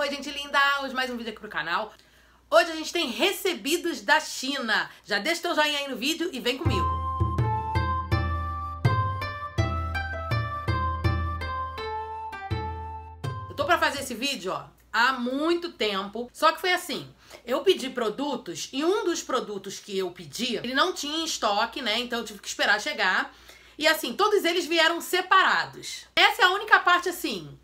Oi, gente linda! Hoje mais um vídeo aqui pro canal. Hoje a gente tem recebidos da China. Já deixa teu joinha aí no vídeo e vem comigo. Eu tô pra fazer esse vídeo, ó, há muito tempo. Só que foi assim, eu pedi produtos e um dos produtos que eu pedi, ele não tinha em estoque, né? Então eu tive que esperar chegar. E assim, todos eles vieram separados. Essa é a única parte assim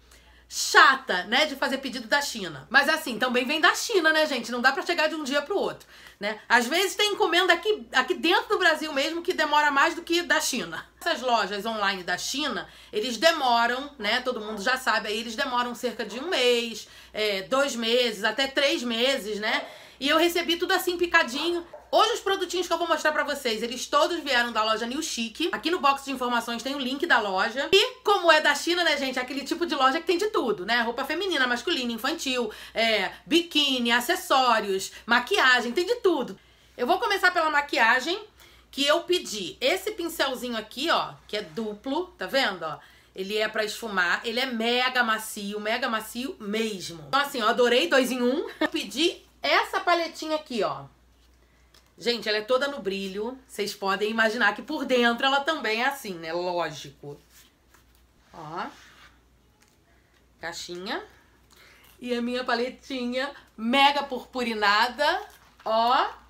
chata, né, de fazer pedido da China. Mas assim, também vem da China, né, gente? Não dá para chegar de um dia pro outro, né? Às vezes tem encomenda aqui, aqui dentro do Brasil mesmo que demora mais do que da China. Essas lojas online da China, eles demoram, né? Todo mundo já sabe aí, eles demoram cerca de um mês, é, dois meses, até três meses, né? E eu recebi tudo assim picadinho. Hoje os produtinhos que eu vou mostrar pra vocês, eles todos vieram da loja New Chic. Aqui no box de informações tem o link da loja. E como é da China, né, gente, é aquele tipo de loja que tem de tudo, né? Roupa feminina, masculina, infantil, é, biquíni, acessórios, maquiagem, tem de tudo. Eu vou começar pela maquiagem, que eu pedi esse pincelzinho aqui, ó, que é duplo, tá vendo, ó? Ele é pra esfumar, ele é mega macio, mega macio mesmo. Então assim, eu adorei dois em um. Eu pedi essa paletinha aqui, ó, Gente, ela é toda no brilho. Vocês podem imaginar que por dentro ela também é assim, né? Lógico. Ó. Caixinha. E a minha paletinha mega purpurinada. Ó.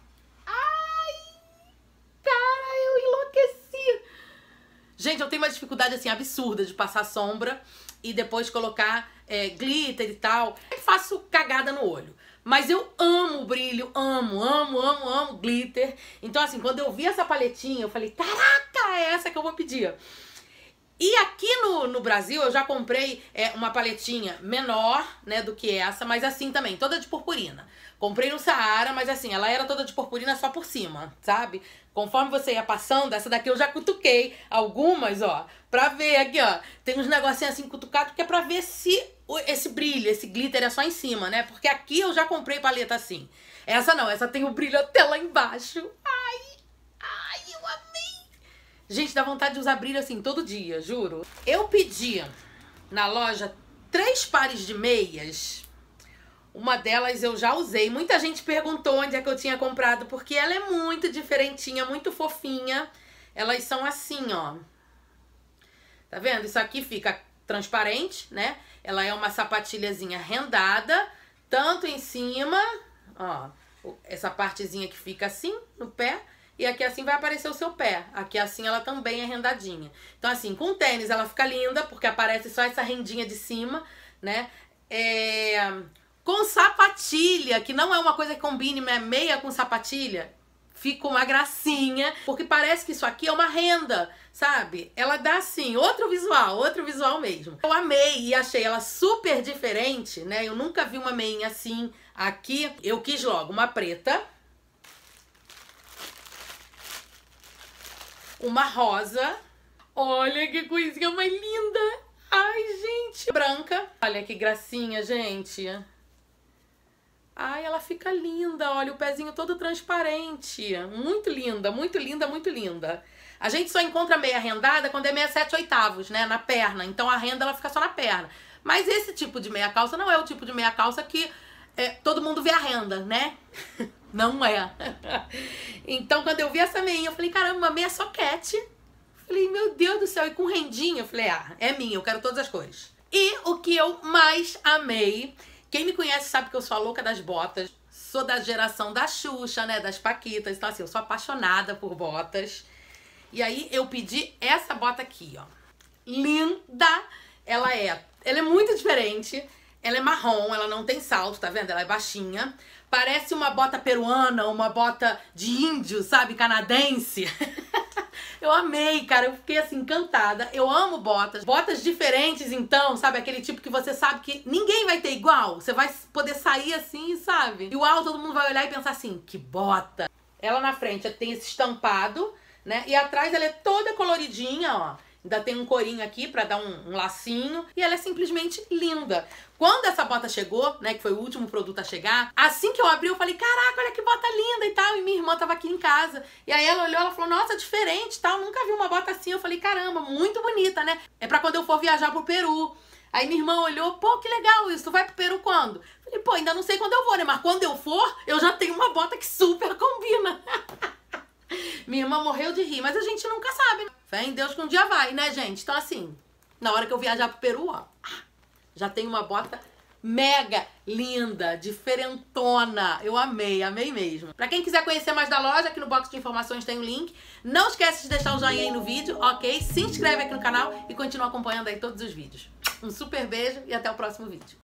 Gente, eu tenho uma dificuldade assim absurda de passar sombra e depois colocar é, glitter e tal. Eu faço cagada no olho. Mas eu amo brilho, amo, amo, amo, amo glitter. Então, assim, quando eu vi essa paletinha, eu falei: caraca, é essa que eu vou pedir. E aqui no, no Brasil eu já comprei é, uma paletinha menor, né, do que essa, mas assim também, toda de purpurina. Comprei no Saara, mas assim, ela era toda de purpurina só por cima, sabe? Conforme você ia passando, essa daqui eu já cutuquei algumas, ó, pra ver aqui, ó. Tem uns negocinhos assim cutucados que é pra ver se esse brilho, esse glitter é só em cima, né? Porque aqui eu já comprei paleta assim. Essa não, essa tem o brilho até lá embaixo. Ah! Gente, dá vontade de usar brilho assim todo dia, juro. Eu pedi na loja três pares de meias. Uma delas eu já usei. Muita gente perguntou onde é que eu tinha comprado, porque ela é muito diferentinha, muito fofinha. Elas são assim, ó. Tá vendo? Isso aqui fica transparente, né? Ela é uma sapatilhazinha rendada, tanto em cima, ó, essa partezinha que fica assim no pé, e aqui assim vai aparecer o seu pé. Aqui assim ela também é rendadinha. Então assim, com tênis ela fica linda, porque aparece só essa rendinha de cima, né? É... Com sapatilha, que não é uma coisa que combine é meia com sapatilha, fica uma gracinha, porque parece que isso aqui é uma renda, sabe? Ela dá assim, outro visual, outro visual mesmo. Eu amei e achei ela super diferente, né? Eu nunca vi uma meia assim aqui. Eu quis logo uma preta, uma rosa. Olha que coisinha é mais linda! Ai, gente! Branca. Olha que gracinha, gente. Ai, ela fica linda, olha, o pezinho todo transparente. Muito linda, muito linda, muito linda. A gente só encontra meia rendada quando é meia sete oitavos, né? Na perna. Então a renda ela fica só na perna. Mas esse tipo de meia calça não é o tipo de meia calça que é, todo mundo vê a renda, né? Não é. Então, quando eu vi essa meinha, eu falei, caramba, uma meia só cat. Falei, meu Deus do céu, e com rendinha? Eu falei, ah, é minha, eu quero todas as cores. E o que eu mais amei, quem me conhece sabe que eu sou a louca das botas. Sou da geração da Xuxa, né, das Paquitas, então assim, eu sou apaixonada por botas. E aí eu pedi essa bota aqui, ó. Linda! Ela é, ela é muito diferente. Ela é marrom, ela não tem salto, tá vendo? Ela é baixinha. Parece uma bota peruana, uma bota de índio, sabe? Canadense. Eu amei, cara. Eu fiquei assim encantada. Eu amo botas. Botas diferentes, então, sabe? Aquele tipo que você sabe que ninguém vai ter igual. Você vai poder sair assim, sabe? E o alto todo mundo vai olhar e pensar assim: que bota. Ela na frente tem esse estampado, né? E atrás ela é toda coloridinha, ó. Ainda tem um corinho aqui para dar um, um, lacinho. E ela é simplesmente linda. Quando essa bota chegou, né, que foi o último produto a chegar, assim que eu abri, eu falei, caraca, olha que bota linda e tal. E minha irmã tava aqui em casa. E aí ela olhou, ela falou, nossa, diferente tal. Nunca vi uma bota assim. Eu falei, caramba, muito bonita, né? É para quando eu for viajar pro Peru. Aí minha irmã olhou, pô, que legal isso, tu vai pro Peru quando? Falei, pô, ainda não sei quando eu vou, né? Mas quando eu for, eu já tenho uma bota que super combina. Minha irmã morreu de rir, mas a gente nunca sabe. Né? Fé em Deus que um dia vai, né, gente? Então, assim, na hora que eu viajar pro Peru, ó, ah, já tem uma bota mega linda, diferentona. Eu amei, amei mesmo. Para quem quiser conhecer mais da loja, aqui no box de informações tem o um link. Não esquece de deixar o joinha aí no vídeo, ok? Se inscreve aqui no canal e continua acompanhando aí todos os vídeos. Um super beijo e até o próximo vídeo.